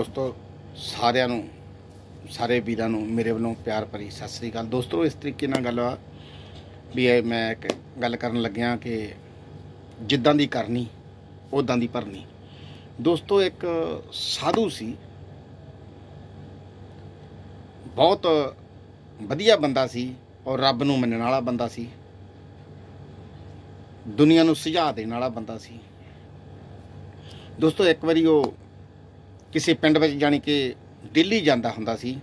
ਦੋਸਤੋ ਸਾਰਿਆਂ ਨੂੰ ਸਾਰੇ ਵੀਰਾਂ ਨੂੰ ਮੇਰੇ ਵੱਲੋਂ ਪਿਆਰ ਭਰੀ ਸਤਿ ਸ੍ਰੀ ਅਕਾਲ ਦੋਸਤੋ ਇਸ ਤਰੀਕੇ ਨਾਲ ਗੱਲ ਆ ਵੀ ਇਹ ਮੈਂ ਇੱਕ ਗੱਲ ਕਰਨ ਲੱਗਿਆ ਕਿ ਜਿੱਦਾਂ ਦੀ ਕਰਨੀ ਉਦਾਂ ਦੀ ਭਰਨੀ ਦੋਸਤੋ ਇੱਕ ਸਾਧੂ ਸੀ ਬਹੁਤ ਵਧੀਆ ਬੰਦਾ ਸੀ ਔਰ ਰੱਬ ਨੂੰ ਮੰਨਣ ਵਾਲਾ ਬੰਦਾ ਸੀ ਦੁਨੀਆ ਨੂੰ ਸੁਝਾ ਦੇਣ ਵਾਲਾ ਬੰਦਾ ਸੀ ਦੋਸਤੋ ਇੱਕ ਵਾਰੀ ਉਹ ਕਿਸੇ ਪਿੰਡ ਵਿੱਚ ਜਾਣੀ ਕਿ ਦਿੱਲੀ ਜਾਂਦਾ ਹੁੰਦਾ ਸੀ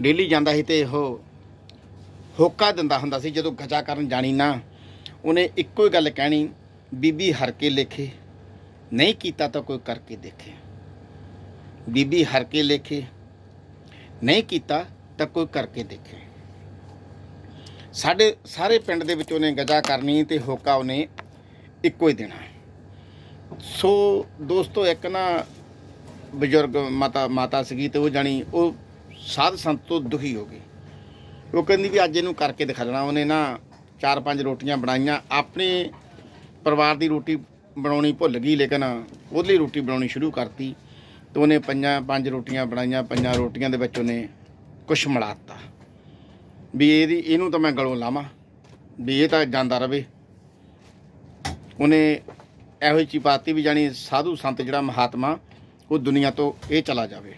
ਦਿੱਲੀ ਜਾਂਦਾ ਸੀ ਤੇ ਉਹ ਹੋਕਾ ਦਿੰਦਾ ਹੁੰਦਾ ਸੀ ਜਦੋਂ ਗਜਾ ਕਰਨ ਜਾਣੀ ਨਾ ਉਹਨੇ ਇੱਕੋ ਹੀ ਗੱਲ ਕਹਿਣੀ ਬੀਬੀ ਹਰ ਕੇ ਲੇਖੇ ਨਹੀਂ ਕੀਤਾ ਤਾਂ ਕੋਈ ਕਰਕੇ ਦੇਖੇ ਬੀਬੀ ਹਰ ਕੇ ਲੇਖੇ ਨਹੀਂ ਕੀਤਾ ਤਾਂ ਕੋਈ ਕਰਕੇ ਦੇਖੇ ਸਾਡੇ ਸਾਰੇ ਪਿੰਡ ਦੇ ਵਿੱਚ ਉਹਨੇ ਗਜਾ ਕਰਨੀ ਤੇ ਹੋਕਾ ਉਹਨੇ ਇੱਕੋ ਹੀ ਦੇਣਾ ਸੋ ਦੋਸਤੋ ਇੱਕ ਨਾ ਬਜ਼ੁਰਗ ਮਾਤਾ ਮਾਤਾ ਸੀਗੀ ਤੇ ਉਹ ਜਾਣੀ ਉਹ ਸਾਧ ਸੰਤ ਤੋਂ ਦੁਖੀ ਹੋ ਗਈ ਉਹ ਕਹਿੰਦੀ ਵੀ ਅੱਜ ਇਹਨੂੰ ਕਰਕੇ ਦਿਖਾ ਦੇਣਾ ਉਹਨੇ ਨਾ ਚਾਰ ਪੰਜ ਰੋਟੀਆਂ ਬਣਾਈਆਂ ਆਪਣੇ ਪਰਿਵਾਰ ਦੀ ਰੋਟੀ ਬਣਾਉਣੀ ਭੁੱਲ ਗਈ ਲੇਕਿਨ ਉਹਦੇ ਲਈ ਰੋਟੀ ਬਣਾਉਣੀ ਸ਼ੁਰੂ ਕਰਤੀ ਤੇ ਉਹਨੇ ਪੰਜਾਂ ਪੰਜ ਰੋਟੀਆਂ ਬਣਾਈਆਂ ਪੰਜਾਂ ਰੋਟੀਆਂ ਦੇ ਵਿੱਚ ਉਹਨੇ ਕੁਛ ਮਿਲਾਤਾ ਵੀ ਇਹਦੀ ਇਹਨੂੰ ਤਾਂ ਮੈਂ ਗਲੋਂ ਲਾਵਾਂ ਵੀ ਇਹ ਤਾਂ ਜਾਂਦਾ ਰਵੇ ਉਹਨੇ ਇਹੋ ਜੀ ਪਾਤੀ ਵੀ ਜਾਨੀ ਸਾਧੂ ਸੰਤ ਜਿਹੜਾ ਮਹਾਤਮਾ ਉਹ ਦੁਨੀਆ ਤੋਂ ਇਹ ਚਲਾ ਜਾਵੇ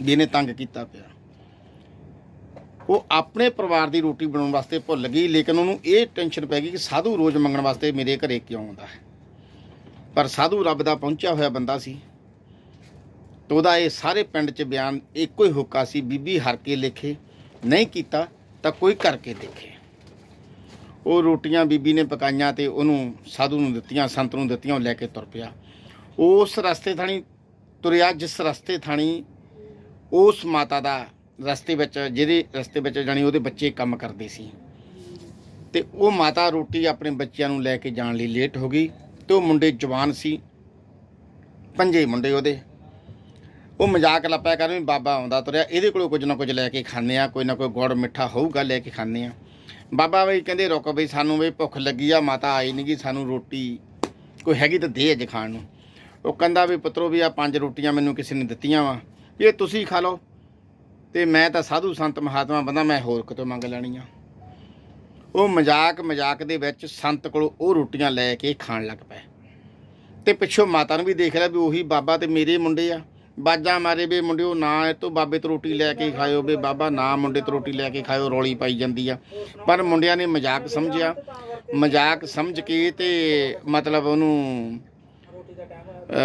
ਜਿਹਨੇ ਤੰਗ ਕੀਤਾ ਪਿਆ ਉਹ ਆਪਣੇ ਪਰਿਵਾਰ ਦੀ ਰੋਟੀ ਬਣਾਉਣ ਵਾਸਤੇ ਭੁੱਲ ਗਈ ਲੇਕਿਨ ਉਹਨੂੰ ਇਹ ਟੈਨਸ਼ਨ ਪੈ ਗਈ ਕਿ ਸਾਧੂ ਰੋਜ਼ ਮੰਗਣ ਵਾਸਤੇ ਮੇਰੇ ਘਰੇ ਕਿਉਂ ਆਉਂਦਾ ਹੈ ਪਰ ਸਾਧੂ ਰੱਬ ਦਾ ਪਹੁੰਚਿਆ ਹੋਇਆ ਬੰਦਾ ਸੀ ਉਹਦਾ ਇਹ ਸਾਰੇ ਪਿੰਡ 'ਚ ਬਿਆਨ ਇੱਕੋ ਹੀ ਹੁੱਕਾ ਸੀ ਬੀਬੀ ਹਰ ਕੇ ਲਿਖੇ ਨਹੀਂ ਕੀਤਾ ਤਾਂ ਕੋਈ ਕਰਕੇ ਦੇਖੇ ਉਹ ਰੋਟੀਆਂ ਬੀਬੀ ਨੇ ਪਕਾਈਆਂ ਤੇ ਉਹਨੂੰ ਸਾਧੂ ਨੂੰ ਦਿੱਤੀਆਂ ਸੰਤ ਨੂੰ ਦਿੱਤੀਆਂ ਉਹ ਲੈ ਕੇ ਤੁਰ ਪਿਆ ਉਸ ਰਸਤੇ ਥਾਣੀ ਤੁਰਿਆ ਜਿਸ ਰਸਤੇ ਥਾਣੀ ਉਸ ਮਾਤਾ ਦਾ ਰਸਤੇ ਵਿੱਚ ਜਿਹਦੇ ਰਸਤੇ ਵਿੱਚ ਜਾਣੀ ਉਹਦੇ ਬੱਚੇ ਕੰਮ ਕਰਦੇ ਸੀ ਤੇ ਉਹ ਮਾਤਾ ਰੋਟੀ ਆਪਣੇ ਬੱਚਿਆਂ ਨੂੰ ਲੈ ਕੇ ਜਾਣ ਲਈ ਲੇਟ ਹੋ ਗਈ ਤੇ ਉਹ ਮੁੰਡੇ ਜਵਾਨ ਸੀ ਪੰਜੇ ਮੁੰਡੇ ਉਹਦੇ ਉਹ ਮਜ਼ਾਕ ਲੱਪਿਆ ਕਰ ਵੀ ਬਾਬਾ ਆਉਂਦਾ ਤੁਰਿਆ ਇਹਦੇ ਕੋਲੋਂ ਕੁਝ ਨਾ ਕੁਝ ਲੈ ਕੇ ਖਾਣੇ ਆ ਕੋਈ ਨਾ ਕੋਈ ਗੁੜ ਮਿੱਠਾ ਹੋਊਗਾ ਲੈ ਕੇ ਖਾਣੇ ਆ ਬਾਬਾ ਵੀ ਕਹਿੰਦੇ ਰੁਕ ਬਈ ਸਾਨੂੰ ਵੀ ਭੁੱਖ ਲੱਗੀ ਆ ਮਾਤਾ ਆਈ ਨਹੀਂ ਗਈ ਸਾਨੂੰ ਰੋਟੀ ਕੋਈ ਹੈਗੀ ਤਾਂ ਦੇ ਅੱਜ ਖਾਣ ਨੂੰ ਉਹ ਕਹਿੰਦਾ ਵੀ ਪੁੱਤਰੋ ਵੀ ਆ ਪੰਜ ਰੋਟੀਆਂ ਮੈਨੂੰ ਕਿਸੇ ਨੇ ਦਿੱਤੀਆਂ ਵਾ ਇਹ ਤੁਸੀਂ ਖਾ ਲਓ ਤੇ ਮੈਂ ਤਾਂ ਸਾਧੂ ਸੰਤ ਮਹਾਤਮਾ ਬੰਦਾ ਮੈਂ ਹੋਰ ਕਿਤੋਂ ਮੰਗ ਲੈਣੀਆਂ ਉਹ ਮਜ਼ਾਕ ਮਜ਼ਾਕ ਦੇ ਵਿੱਚ ਸੰਤ ਕੋਲ ਉਹ ਰੋਟੀਆਂ ਲੈ ਕੇ ਖਾਣ ਲੱਗ ਪਏ ਤੇ ਪਿੱਛੋਂ ਮਾਤਾ ਨੂੰ ਵੀ ਦੇਖ ਲਿਆ ਵੀ ਉਹੀ ਬਾਬਾ ਤੇ ਮੇਰੇ ਮੁੰਡੇ ਆ ਬਾਜਾਂ ਮਾਰੇ ਵੀ ਮੁੰਡਿਓ ਨਾ ਇਹ ਤੋਂ ਬਾਬੇ ਤੋਂ ਰੋਟੀ ਲੈ ਕੇ ਖਾਇਓ ਵੀ ਬਾਬਾ ਨਾ ਮੁੰਡੇ ਤੋਂ ਰੋਟੀ ਲੈ ਕੇ ਖਾਇਓ ਰੋਲੀ ਪਾਈ ਜਾਂਦੀ ਆ ਪਰ ਮੁੰਡਿਆਂ ਨੇ ਮਜ਼ਾਕ ਸਮਝਿਆ ਮਜ਼ਾਕ ਸਮਝ ਕੇ ਤੇ ਮਤਲਬ ਉਹਨੂੰ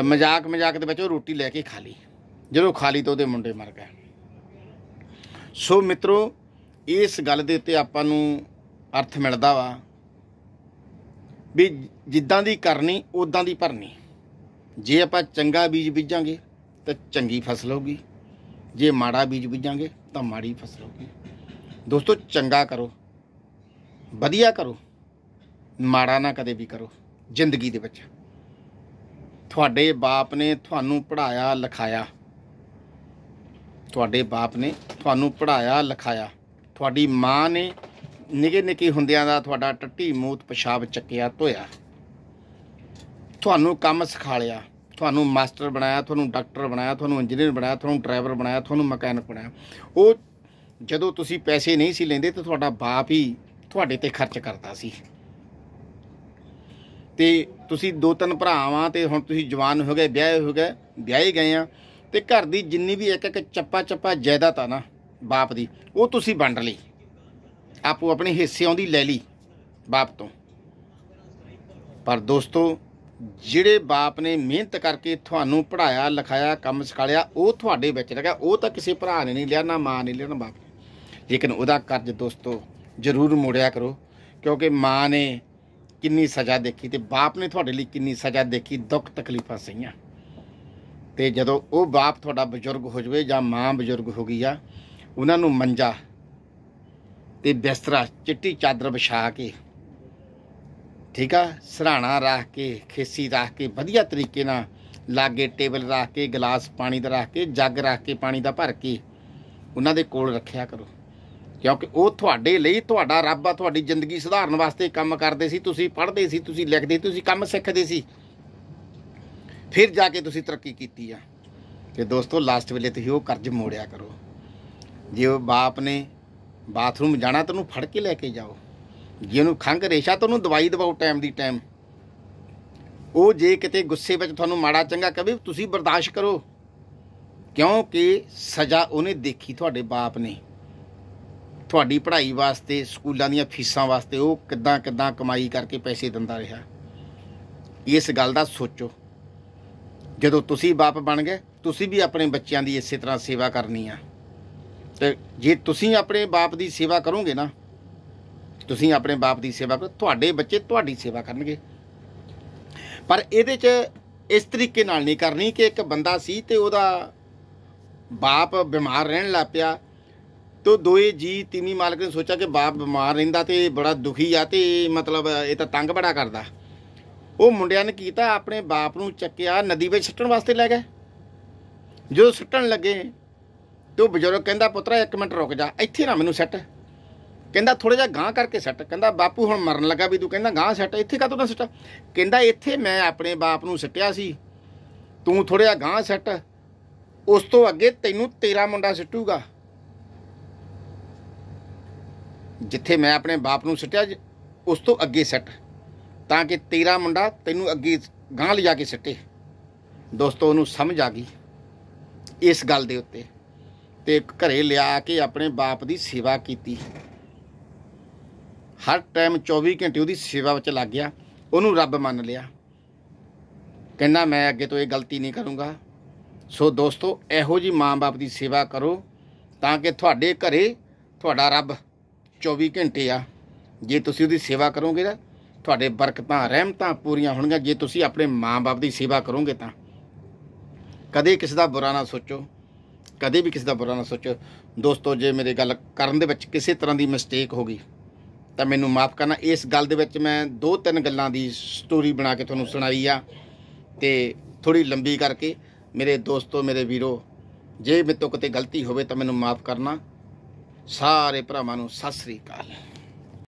ਮਜ਼ਾਕ ਮਜ਼ਾਕ ਦੇ ਵਿੱਚ ਉਹ ਰੋਟੀ ਲੈ ਕੇ ਖਾ ਲਈ ਜਦੋਂ ਖਾ ਲਈ ਤਾਂ ਉਹਦੇ ਮੁੰਡੇ ਮਰ ਗਏ ਸੋ ਮਿੱਤਰੋ ਇਸ ਗੱਲ ਦੇ ਉੱਤੇ ਆਪਾਂ ਨੂੰ ਅਰਥ ਮਿਲਦਾ ਵਾ ਵੀ ਜਿੱਦਾਂ ਦੀ ਕਰਨੀ ਉਦਾਂ ਦੀ ਭਰਨੀ ਜੇ ਆਪਾਂ ਚੰਗਾ ਬੀਜ ਬੀਜਾਂਗੇ ਤਾਂ ਚੰਗੀ ਫਸਲ ਹੋਗੀ ਜੇ ਮਾੜਾ ਬੀਜ ਬੀਜਾਂਗੇ ਤਾਂ ਮਾੜੀ ਫਸਲ ਹੋਗੀ ਦੋਸਤੋ ਚੰਗਾ ਕਰੋ ਵਧੀਆ ਕਰੋ ਮਾੜਾ ਨਾ ਕਦੇ ਵੀ ਕਰੋ ਜ਼ਿੰਦਗੀ ਦੇ ਵਿੱਚ ਤੁਹਾਡੇ ਬਾਪ ਨੇ ਤੁਹਾਨੂੰ ਪੜਾਇਆ ਲਿਖਾਇਆ ਤੁਹਾਡੇ ਬਾਪ ਨੇ ਤੁਹਾਨੂੰ ਪੜਾਇਆ ਲਿਖਾਇਆ ਤੁਹਾਡੀ ਮਾਂ ਨੇ ਨਿਗੇ ਨਿਕੇ ਹੁੰਦਿਆਂ ਦਾ ਤੁਹਾਡਾ ਟੱਟੀ ਮੂਤ ਪਿਸ਼ਾਬ ਚੱਕਿਆ ਧੋਇਆ ਤੁਹਾਨੂੰ ਕੰਮ ਸਿਖਾ ਲਿਆ ਤੁਹਾਨੂੰ ਮਾਸਟਰ ਬਣਾਇਆ ਤੁਹਾਨੂੰ ਡਾਕਟਰ ਬਣਾਇਆ ਤੁਹਾਨੂੰ ਇੰਜੀਨੀਅਰ ਬਣਾਇਆ ਤੁਹਾਨੂੰ ਡਰਾਈਵਰ ਬਣਾਇਆ ਤੁਹਾਨੂੰ ਮਕੈਨਿਕ ਬਣਾਇਆ ਉਹ ਜਦੋਂ ਤੁਸੀਂ ਪੈਸੇ ਨਹੀਂ ਸੀ ਲੈਂਦੇ ਤਾਂ ਤੁਹਾਡਾ ਬਾਪ ਹੀ ਤੁਹਾਡੇ ਤੇ ਖਰਚ ਕਰਦਾ ਸੀ ਤੇ ਤੁਸੀਂ ਦੋ ਤਿੰਨ ਭਰਾਵਾਂ ਤੇ ਹੁਣ ਤੁਸੀਂ ਜਵਾਨ ਹੋ ਗਏ ਵਿਆਹੇ ਹੋ ਗਏ ਵਿਆਹੇ ਗਏ ਆ ਤੇ ਘਰ ਦੀ ਜਿੰਨੀ ਵੀ ਇੱਕ ਇੱਕ ਚੱਪਾ ਚੱਪਾ ਜਾਇਦਾਦ ਆ ਨਾ ਬਾਪ ਦੀ ਉਹ ਤੁਸੀਂ ਵੰਡ ਲਈ ਆਪੋ ਆਪਣੇ ਹਿੱਸਿਆਂ ਦੀ ਲੈ ਲਈ ਬਾਪ ਤੋਂ ਪਰ ਦੋਸਤੋ ਜਿਹੜੇ ਬਾਪ ਨੇ ਮਿਹਨਤ ਕਰਕੇ ਤੁਹਾਨੂੰ ਪੜਾਇਆ ਲਿਖਾਇਆ ਕੰਮ ਸਿਖਾਇਆ ਉਹ ਤੁਹਾਡੇ ਵਿੱਚ ਰਹਿ ਗਿਆ ਉਹ ਤਾਂ ਕਿਸੇ ਭਰਾ ਨੇ ਨਹੀਂ ਲਿਆ ਨਾ ਮਾਂ ਨੇ ਲਿਆ ਨਾ ਬਾਪ ਨੇ ਲੇਕਿਨ ਉਹਦਾ ਕਰਜ਼ ਦੋਸਤੋ ਜ਼ਰੂਰ ਮੋੜਿਆ ਕਰੋ ਕਿਉਂਕਿ ਮਾਂ ਨੇ ਕਿੰਨੀ ਸਜ਼ਾ ਦੇਖੀ ਤੇ ਬਾਪ ਨੇ ਤੁਹਾਡੇ ਲਈ ਕਿੰਨੀ ਸਜ਼ਾ ਦੇਖੀ ਦੁੱਖ ਤਕਲੀਫਾਂ ਸਹੀਆਂ ਤੇ ਜਦੋਂ ਉਹ ਬਾਪ ਤੁਹਾਡਾ ਬਜ਼ੁਰਗ ਹੋ ਜਵੇ ਜਾਂ ਮਾਂ ਬਜ਼ੁਰਗ ਹੋ ਗਈ ਆ ਉਹਨਾਂ ਨੂੰ ਮੰਜਾ ਤੇ ਬਿਸਤਰਾ ਚਿੱਟੀ ਚਾਦਰ ਵਿਛਾ ਕੇ ਠੀਕ ਆ ਸਰਾਣਾ ਰੱਖ ਕੇ ਖੇਸੀ ਰੱਖ ਕੇ ਵਧੀਆ ਤਰੀਕੇ ਨਾਲ ਲਾਗੇ ਟੇਬਲ ਰੱਖ ਕੇ ਗਲਾਸ ਪਾਣੀ ਦਾ ਰੱਖ ਕੇ ਜੱਗ ਰੱਖ ਕੇ ਪਾਣੀ ਦਾ ਭਰ ਕੇ ਉਹਨਾਂ ਦੇ ਕੋਲ ਰੱਖਿਆ ਕਰੋ ਕਿਉਂਕਿ ਉਹ ਤੁਹਾਡੇ ਲਈ ਤੁਹਾਡਾ ਰੱਬ ਆ ਤੁਹਾਡੀ ਜ਼ਿੰਦਗੀ ਸੁਧਾਰਨ ਵਾਸਤੇ ਕੰਮ ਕਰਦੇ ਸੀ ਤੁਸੀਂ ਪੜ੍ਹਦੇ ਸੀ ਤੁਸੀਂ ਲਿਖਦੇ ਤੁਸੀਂ ਕੰਮ ਸਿੱਖਦੇ ਸੀ ਫਿਰ ਜਾ ਕੇ ਤੁਸੀਂ ਤਰੱਕੀ ਕੀਤੀ ਆ ਤੇ ਦੋਸਤੋ ਲਾਸਟ ਵੇਲੇ ਤੁਸੀਂ ਉਹ ਕਰਜ਼ ਮੋੜਿਆ ਕਰੋ ਜੇ ਉਹ ਬਾਪ ਨੇ ਬਾਥਰੂਮ ਜਾਣਾ ਤੈਨੂੰ ਫੜ ਕੇ ਲੈ ਕੇ ਜਾਓ ਜੇ ਉਹਨੂੰ ਖੰਗ ਰੇਸ਼ਾ ਤੈਨੂੰ ਦਵਾਈ ਦਵਾਉ ਟਾਈਮ ਦੀ ਟਾਈਮ ਉਹ ਜੇ ਕਿਤੇ ਗੁੱਸੇ ਵਿੱਚ ਤੁਹਾਨੂੰ ਮਾੜਾ ਚੰਗਾ ਕਵੇ ਤੁਸੀਂ ਬਰਦਾਸ਼ਤ ਕਰੋ ਕਿਉਂਕਿ ਸਜ਼ਾ ਉਹਨੇ ਦੇਖੀ ਤੁਹਾਡੇ ਬਾਪ ਨੇ ਤੁਹਾਡੀ ਪੜ੍ਹਾਈ ਵਾਸਤੇ ਸਕੂਲਾਂ ਦੀਆਂ ਫੀਸਾਂ ਵਾਸਤੇ ਉਹ ਕਿੱਦਾਂ ਕਿੱਦਾਂ ਕਮਾਈ ਕਰਕੇ ਪੈਸੇ ਦਿੰਦਾ ਰਿਹਾ ਇਸ ਗੱਲ ਦਾ ਸੋਚੋ ਜਦੋਂ ਤੁਸੀਂ ਬਾਪ ਬਣ ਗਏ ਤੁਸੀਂ ਵੀ ਆਪਣੇ ਬੱਚਿਆਂ ਦੀ ਇਸੇ ਤਰ੍ਹਾਂ ਸੇਵਾ ਕਰਨੀ ਆ ਤੇ ਜੇ ਤੁਸੀਂ ਆਪਣੇ ਬਾਪ ਦੀ ਸੇਵਾ ਕਰੋਗੇ ਨਾ ਤੁਸੀਂ ਆਪਣੇ ਬਾਪ ਦੀ ਸੇਵਾ ਕਰੋ ਤੁਹਾਡੇ ਬੱਚੇ ਤੁਹਾਡੀ ਸੇਵਾ ਕਰਨਗੇ ਪਰ ਇਹਦੇ 'ਚ ਇਸ ਤਰੀਕੇ ਨਾਲ ਨਹੀਂ ਕਰਨੀ ਕਿ ਇੱਕ ਬੰਦਾ ਸੀ ਤੇ ਉਹਦਾ ਬਾਪ ਬਿਮਾਰ ਰਹਿਣ ਲੱਗ ਪਿਆ ਤੋ ਦੋਏ ਜੀ ਤਿੰਨੀ ਮਾਲਕ ਨੇ ਸੋਚਿਆ ਕਿ ਬਾਪ ਬਿਮਾਰ ਰਹਿੰਦਾ ਤੇ ਬੜਾ ਦੁਖੀ ਆ ਤੇ ਮਤਲਬ ਇਹ ਤਾਂ ਤੰਗ ਬੜਾ ਕਰਦਾ ਉਹ ਮੁੰਡਿਆਂ ਨੇ ਕੀਤਾ ਆਪਣੇ ਬਾਪ ਨੂੰ ਚੱਕਿਆ ਨਦੀ ਵਿੱਚ ਸੁੱਟਣ ਵਾਸਤੇ ਲੈ ਗਏ ਜੋ ਸੁੱਟਣ ਲੱਗੇ ਤੇ ਉਹ ਬਜ਼ੁਰਗ ਕਹਿੰਦਾ ਪੁੱਤਰਾ ਇੱਕ ਮਿੰਟ ਰੁਕ ਜਾ ਇੱਥੇ ਨਾ ਮੈਨੂੰ ਸੱਟ ਕਹਿੰਦਾ ਥੋੜਾ ਜਿਹਾ ਗਾਂ ਕਰਕੇ ਸੱਟ ਕਹਿੰਦਾ ਬਾਪੂ ਹੁਣ ਮਰਨ ਲੱਗਾ ਵੀ ਤੂੰ ਕਹਿੰਦਾ ਗਾਂ ਸੱਟ ਇੱਥੇ ਤੂੰ ਨਾ ਸੱਟ ਕਹਿੰਦਾ ਇੱਥੇ ਮੈਂ ਆਪਣੇ ਬਾਪ ਨੂੰ ਸੱਟਿਆ ਸੀ ਤੂੰ ਥੋੜਾ ਜਿਹਾ ਗਾਂ ਸੱਟ ਉਸ ਤੋਂ ਅੱਗੇ ਤੈਨੂੰ ਤੇਰਾ ਮੁੰਡਾ ਸੱਟੂਗਾ ਜਿੱਥੇ ਮੈਂ ਆਪਣੇ ਬਾਪ ਨੂੰ ਸਿੱਟਿਆ ਉਸ ਤੋਂ ਅੱਗੇ ਸੱਟ ਤਾਂ ਕਿ ਤੇਰਾ ਮੁੰਡਾ ਤੈਨੂੰ ਅੱਗੇ ਗਾਂ ਲਿਜਾ ਕੇ ਸਿੱਟੇ ਦੋਸਤੋ ਉਹਨੂੰ ਸਮਝ ਆ ਗਈ ਇਸ ਗੱਲ ਦੇ ਉੱਤੇ ਤੇ ਘਰੇ ਲਿਆ ਕੇ ਆਪਣੇ ਬਾਪ ਦੀ ਸੇਵਾ ਕੀਤੀ ਹਰ ਟਾਈਮ 24 ਘੰਟੇ ਉਹਦੀ ਸੇਵਾ ਵਿੱਚ ਲੱਗ ਗਿਆ ਉਹਨੂੰ ਰੱਬ ਮੰਨ ਲਿਆ ਕਹਿੰਦਾ ਮੈਂ ਅੱਗੇ ਤੋਂ ਇਹ ਗਲਤੀ ਨਹੀਂ ਕਰੂੰਗਾ ਸੋ ਦੋਸਤੋ ਇਹੋ ਜੀ ਮਾਂ-ਬਾਪ ਦੀ ਸੇਵਾ ਕਰੋ ਤਾਂ ਕਿ ਤੁਹਾਡੇ ਘਰੇ ਤੁਹਾਡਾ ਰੱਬ 24 ਘੰਟੇ ਆ ਜੇ ਤੁਸੀਂ ਉਹਦੀ ਸੇਵਾ ਕਰੋਗੇ ਤਾਂ ਤੁਹਾਡੇ ਬਰਕਤਾਂ ਰਹਿਮਤਾਂ ਪੂਰੀਆਂ ਹੋਣਗੀਆਂ ਜੇ ਤੁਸੀਂ ਆਪਣੇ ਮਾਂ-ਬਾਪ ਦੀ ਸੇਵਾ ਕਰੋਗੇ ਤਾਂ ਕਦੇ ਕਿਸੇ ਦਾ ਬੁਰਾ ਨਾ ਸੋਚੋ ਕਦੇ ਵੀ ਕਿਸੇ ਦਾ ਬੁਰਾ ਨਾ ਸੋਚੋ ਦੋਸਤੋ ਜੇ ਮੇਰੇ ਗੱਲ ਕਰਨ ਦੇ ਵਿੱਚ ਕਿਸੇ ਤਰ੍ਹਾਂ ਦੀ ਮਿਸਟੇਕ ਹੋ ਗਈ ਤਾਂ ਮੈਨੂੰ ਮਾਫ ਕਰਨਾ ਇਸ ਗੱਲ ਦੇ ਵਿੱਚ ਮੈਂ ਦੋ ਤਿੰਨ ਗੱਲਾਂ ਦੀ ਸਟੋਰੀ ਬਣਾ ਕੇ ਤੁਹਾਨੂੰ ਸੁਣਾਈ ਆ ਤੇ ਥੋੜੀ ਲੰਬੀ ਕਰਕੇ ਮੇਰੇ ਦੋਸਤੋ ਮੇਰੇ ਵੀਰੋ ਜੇ ਮੇਤੋਂ ਕਿਤੇ ਗਲਤੀ ਹੋਵੇ ਤਾਂ ਮੈਨੂੰ ਮਾਫ ਕਰਨਾ ਸਾਰੇ ਭਰਾਵਾਂ ਨੂੰ ਸਤਿ ਸ੍ਰੀ ਅਕਾਲ